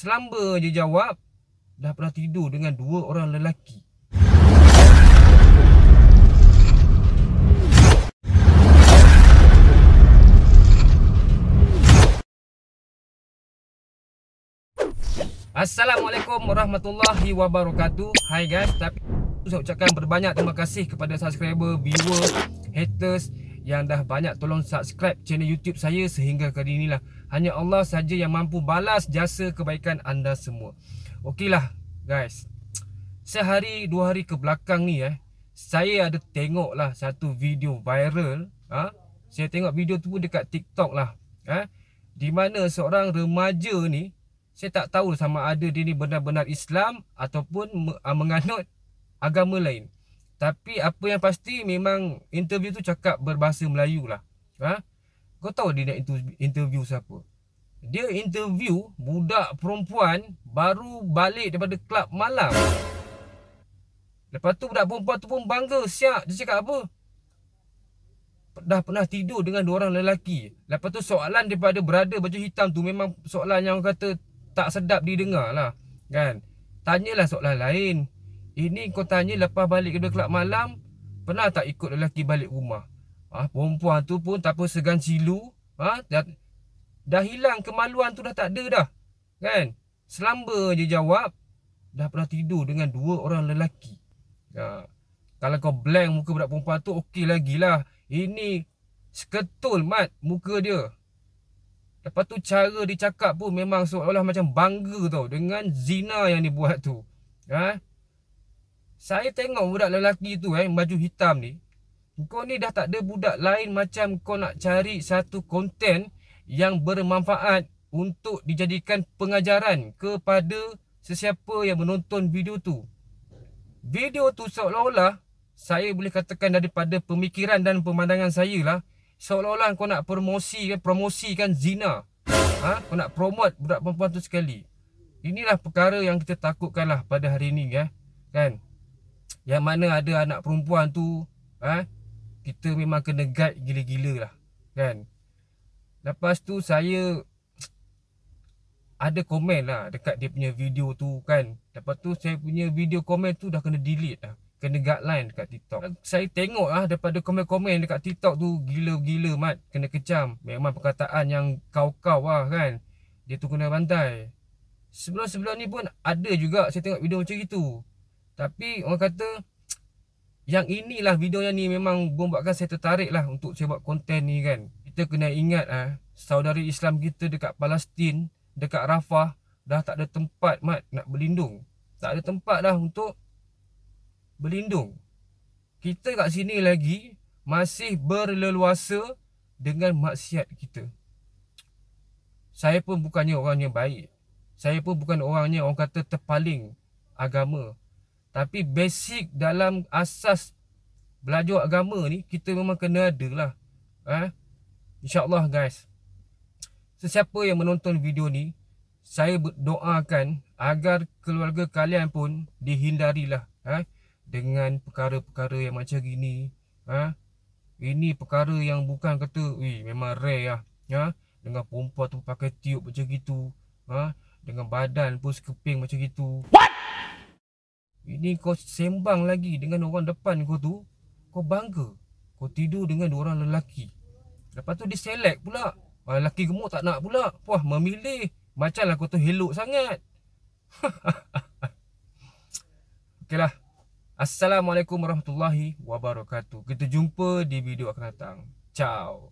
Selamba je jawab Dah pernah tidur dengan dua orang lelaki Assalamualaikum warahmatullahi wabarakatuh Hai guys Tapi saya ucapkan berbanyak terima kasih kepada subscriber, viewer, haters yang dah banyak tolong subscribe channel YouTube saya sehingga kali inilah. Hanya Allah saja yang mampu balas jasa kebaikan anda semua. Okeylah guys. Sehari dua hari ke belakang ni eh saya ada tengok lah satu video viral. Ha? Saya tengok video tu pun dekat TikTok lah. Ha? Di mana seorang remaja ni saya tak tahu sama ada dia ni benar-benar Islam ataupun menganut agama lain. Tapi apa yang pasti memang interview tu cakap berbahasa Melayu lah. Ha? Kau tahu dia nak interview siapa? Dia interview budak perempuan baru balik daripada kelab malam. Lepas tu budak perempuan tu pun bangga siap. Dia cakap apa? Dah pernah tidur dengan dua orang lelaki. Lepas tu soalan daripada berada baju hitam tu memang soalan yang kata tak sedap didengar lah. Kan? Tanyalah soalan lain. Ini kau tanya lepas balik kedua kelab malam Pernah tak ikut lelaki balik rumah ha, Perempuan tu pun tak apa segan silu ha, dah, dah hilang kemaluan tu dah tak ada dah Kan Selamba je jawab Dah pernah tidur dengan dua orang lelaki ha, Kalau kau blank muka budak perempuan tu Okey lagi lah Ini Seketul mat muka dia Lepas tu cara dia cakap pun memang seolah-olah macam bangga tau Dengan zina yang dia buat tu Ha? Saya tengok budak lelaki tu eh baju hitam ni. Kau ni dah tak ada budak lain macam kau nak cari satu konten yang bermanfaat untuk dijadikan pengajaran kepada sesiapa yang menonton video tu. Video tu seolah-olah saya boleh katakan daripada pemikiran dan pemandangan saya lah seolah-olah kau nak promosi eh, promosikan zina. Ha? Kau nak promote budak perempuan tu sekali. Inilah perkara yang kita takutkan lah pada hari ini ya. Kan? kan? Yang mana ada anak perempuan tu eh, Kita memang kena guide gila-gila lah Kan Lepas tu saya Ada komen lah dekat dia punya video tu kan Lepas tu saya punya video komen tu dah kena delete lah Kena guideline dekat TikTok Saya tengok lah daripada komen-komen dekat TikTok tu Gila-gila mat Kena kecam Memang perkataan yang kau-kau lah kan Dia tu kena bantai Sebelum-sebelum ni pun ada juga saya tengok video macam itu tapi orang kata yang inilah video yang ni memang membuatkan saya tertarik lah untuk saya buat konten ni kan. Kita kena ingat ah ha, saudari Islam kita dekat Palestin, dekat Rafah dah tak ada tempat mat nak berlindung. Tak ada tempat lah untuk berlindung. Kita kat sini lagi masih berleluasa dengan maksiat kita. Saya pun bukannya orangnya baik. Saya pun bukan orangnya orang kata terpaling agama tapi basic dalam asas belajar agama ni kita memang kena ada lah. Eh? Ha? InsyaAllah guys. Sesiapa yang menonton video ni, saya berdoakan agar keluarga kalian pun dihindarilah. Eh? Dengan perkara-perkara yang macam gini. Eh? Ini perkara yang bukan kata, Wih, memang rare lah. Eh? Dengan perempuan tu pakai tiup macam gitu. Eh? Dengan badan pun sekeping macam gitu. What? Ini kau sembang lagi dengan orang depan kau tu Kau bangga Kau tidur dengan orang lelaki Lepas tu dia select pula ah, Lelaki gemuk tak nak pula Wah memilih Macamlah kau tu helok sangat Okeylah Assalamualaikum warahmatullahi wabarakatuh Kita jumpa di video akan datang Ciao